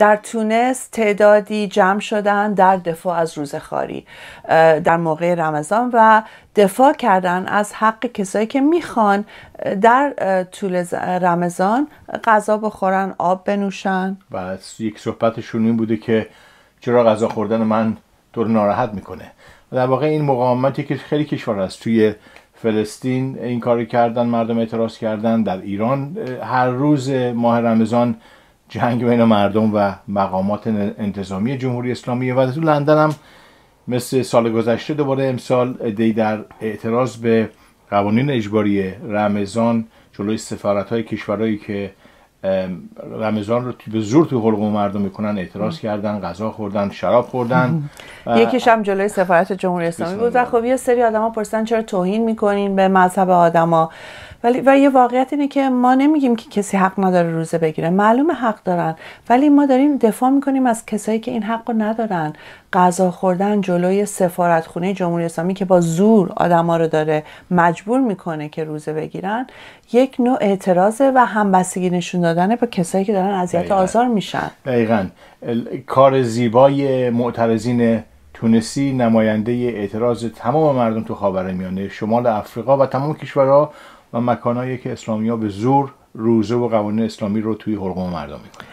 در تونس تعدادی جمع شدن در دفاع از خاری در موقع رمضان و دفاع کردن از حق کسایی که میخوان در طول رمضان غذا بخورن آب بنوشن و یک صحبتشون این بوده که چرا غذا خوردن من تو ناراحت میکنه و در واقع این مقاومتی که خیلی کشور است توی فلسطین این کاری کردن مردم اعتراض کردن در ایران هر روز ماه رمضان جنگ بین مردم و مقامات انتظامی جمهوری اسلامی و تو لندن هم مثل سال گذشته دوباره امسال دی در اعتراض به قوانین اجباری رمضان جلوی سفارت های کشورهایی که رمضان رو به زور تو حلقوم مردم میکنن اعتراض کردن غذا خوردن شراب خوردن یکیش هم جلوی سفارت جمهوری اسلامی بود خب یه سری آدما پرسن چرا توهین میکنین به مذهب آدما ولی و یه واقعیت اینه که ما نمیگیم که کسی حق نداره روزه بگیره معلومه حق دارن ولی ما داریم دفاع میکنیم از کسایی که این حق رو ندارن غذا خوردن جلوی سفارتخونه جمهوری اسلامی که با زور آدما رو داره مجبور میکنه که روزه بگیرن یک نوع اعتراض و همبستگی نشون دادن به کسایی که دارن اذیت آزار میشن دقیقا کار زیبای معترضین تونسی نماینده اعتراض تمام مردم تو میانه، شمال افریقا و تمام کشورها و مکانهایی که اسلامی ها به زور روزه و قوانین اسلامی رو توی حلقوم مردم میکنه